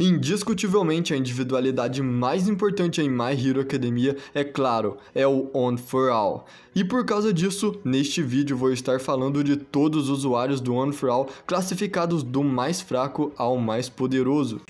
Indiscutivelmente, a individualidade mais importante em My Hero Academia, é claro, é o On For All. E por causa disso, neste vídeo vou estar falando de todos os usuários do On For All classificados do mais fraco ao mais poderoso.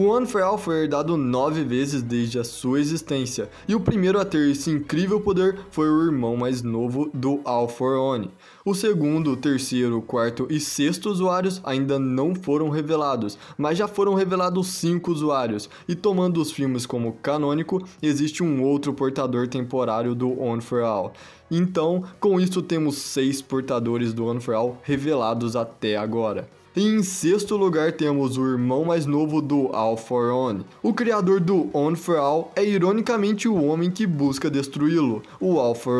O One For All foi herdado nove vezes desde a sua existência, e o primeiro a ter esse incrível poder foi o irmão mais novo do One. O segundo, terceiro, quarto e sexto usuários ainda não foram revelados, mas já foram revelados cinco usuários, e tomando os filmes como canônico, existe um outro portador temporário do One For All. Então, com isso temos seis portadores do One For All revelados até agora. E em sexto lugar temos o irmão mais novo do All For O criador do On For All é ironicamente o homem que busca destruí-lo, o All For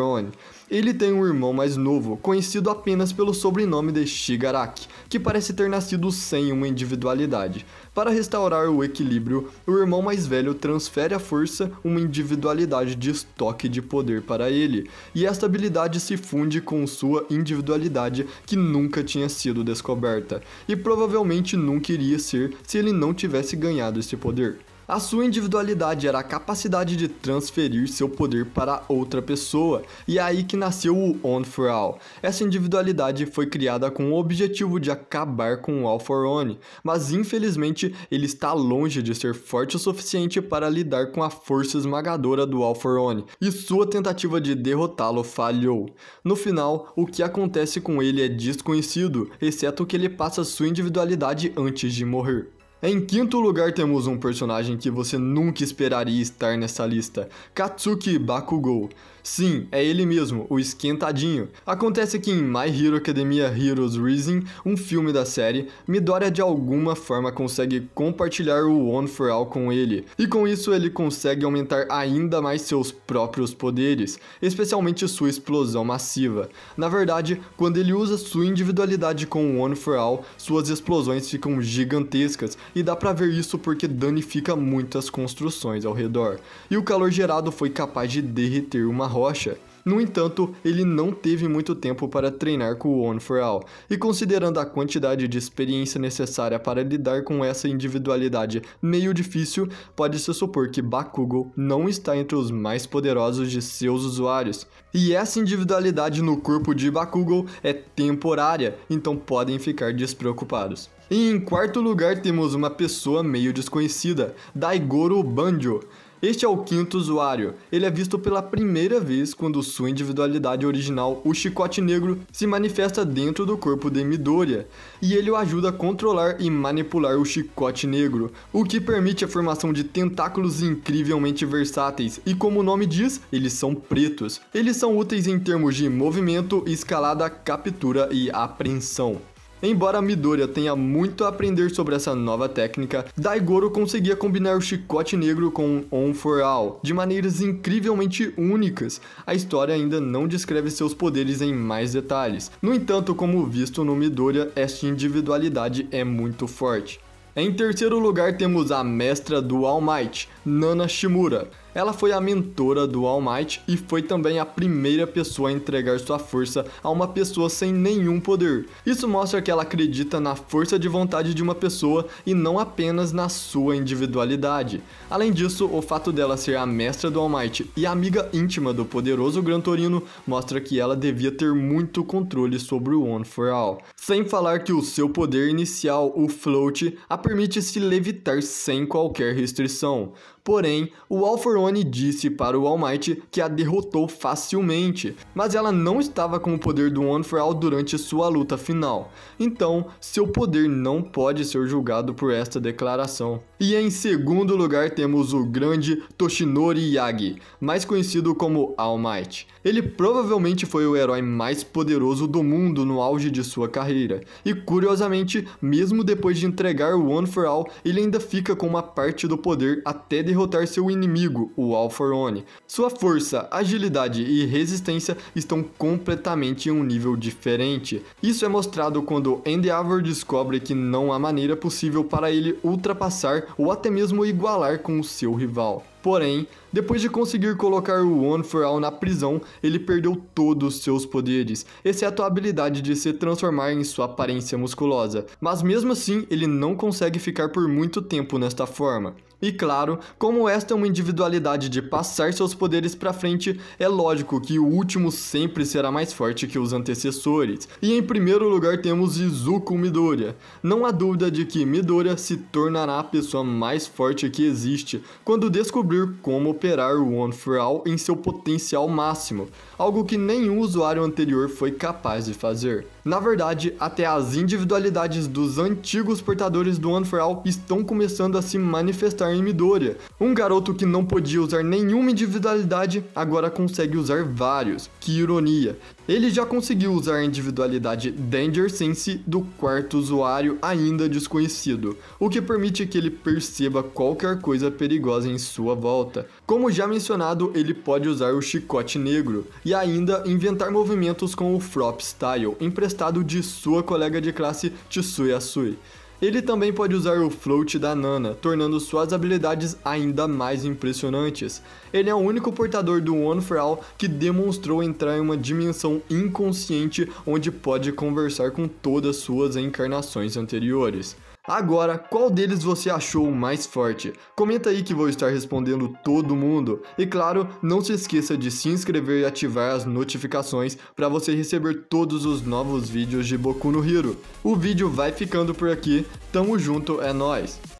ele tem um irmão mais novo, conhecido apenas pelo sobrenome de Shigaraki, que parece ter nascido sem uma individualidade. Para restaurar o equilíbrio, o irmão mais velho transfere à força uma individualidade de estoque de poder para ele, e esta habilidade se funde com sua individualidade que nunca tinha sido descoberta, e provavelmente nunca iria ser se ele não tivesse ganhado esse poder. A sua individualidade era a capacidade de transferir seu poder para outra pessoa, e é aí que nasceu o On for All. Essa individualidade foi criada com o objetivo de acabar com o All for One, mas infelizmente ele está longe de ser forte o suficiente para lidar com a força esmagadora do All for One, e sua tentativa de derrotá-lo falhou. No final, o que acontece com ele é desconhecido, exceto que ele passa sua individualidade antes de morrer. Em quinto lugar temos um personagem que você nunca esperaria estar nessa lista, Katsuki Bakugou. Sim, é ele mesmo, o esquentadinho. Acontece que em My Hero Academia Heroes Rising, um filme da série, Midoriya de alguma forma consegue compartilhar o One for All com ele, e com isso ele consegue aumentar ainda mais seus próprios poderes, especialmente sua explosão massiva. Na verdade, quando ele usa sua individualidade com o One for All, suas explosões ficam gigantescas e dá pra ver isso porque danifica muitas construções ao redor, e o calor gerado foi capaz de derreter uma rocha. No entanto, ele não teve muito tempo para treinar com o One for All, e considerando a quantidade de experiência necessária para lidar com essa individualidade meio difícil, pode-se supor que Bakugo não está entre os mais poderosos de seus usuários. E essa individualidade no corpo de Bakugo é temporária, então podem ficar despreocupados. E em quarto lugar temos uma pessoa meio desconhecida, Daigoro Banjo. Este é o quinto usuário. Ele é visto pela primeira vez quando sua individualidade original, o Chicote Negro, se manifesta dentro do corpo de Midoriya, e ele o ajuda a controlar e manipular o Chicote Negro, o que permite a formação de tentáculos incrivelmente versáteis, e como o nome diz, eles são pretos. Eles são úteis em termos de movimento, escalada, captura e apreensão. Embora Midoriya tenha muito a aprender sobre essa nova técnica, Daigoro conseguia combinar o chicote negro com On For All de maneiras incrivelmente únicas. A história ainda não descreve seus poderes em mais detalhes. No entanto, como visto no Midoriya, esta individualidade é muito forte. Em terceiro lugar temos a mestra do All Might, Nana Shimura. Ela foi a mentora do All Might e foi também a primeira pessoa a entregar sua força a uma pessoa sem nenhum poder. Isso mostra que ela acredita na força de vontade de uma pessoa e não apenas na sua individualidade. Além disso, o fato dela ser a mestra do All Might e amiga íntima do poderoso Gran Torino mostra que ela devia ter muito controle sobre o One for All. Sem falar que o seu poder inicial, o Float, a permite se levitar sem qualquer restrição. Porém, o Alforone disse para o Might que a derrotou facilmente, mas ela não estava com o poder do One For All durante sua luta final. Então, seu poder não pode ser julgado por esta declaração. E em segundo lugar temos o grande Toshinori Yagi, mais conhecido como All Might. Ele provavelmente foi o herói mais poderoso do mundo no auge de sua carreira, e curiosamente, mesmo depois de entregar o One For All, ele ainda fica com uma parte do poder até derrotar derrotar seu inimigo, o One. Sua força, agilidade e resistência estão completamente em um nível diferente. Isso é mostrado quando Endeavor descobre que não há maneira possível para ele ultrapassar ou até mesmo igualar com o seu rival. Porém, depois de conseguir colocar o One for All na prisão, ele perdeu todos os seus poderes, exceto a habilidade de se transformar em sua aparência musculosa. Mas mesmo assim, ele não consegue ficar por muito tempo nesta forma. E claro, como esta é uma individualidade de passar seus poderes para frente, é lógico que o último sempre será mais forte que os antecessores. E em primeiro lugar temos Izuku Midoriya. Não há dúvida de que Midoriya se tornará a pessoa mais forte que existe quando descobrir como operar o One for All em seu potencial máximo, algo que nenhum usuário anterior foi capaz de fazer. Na verdade, até as individualidades dos antigos portadores do One for All estão começando a se manifestar em Midoriya. Um garoto que não podia usar nenhuma individualidade agora consegue usar vários. Que ironia! Ele já conseguiu usar a individualidade Danger Sense do quarto usuário ainda desconhecido, o que permite que ele perceba qualquer coisa perigosa em sua volta. Como já mencionado, ele pode usar o chicote negro e ainda inventar movimentos com o Frop Style, emprestado de sua colega de classe Tsui Asui. Ele também pode usar o float da Nana, tornando suas habilidades ainda mais impressionantes. Ele é o único portador do One For All que demonstrou entrar em uma dimensão inconsciente onde pode conversar com todas suas encarnações anteriores. Agora, qual deles você achou o mais forte? Comenta aí que vou estar respondendo todo mundo. E claro, não se esqueça de se inscrever e ativar as notificações para você receber todos os novos vídeos de Boku no Hiro. O vídeo vai ficando por aqui, tamo junto, é nós.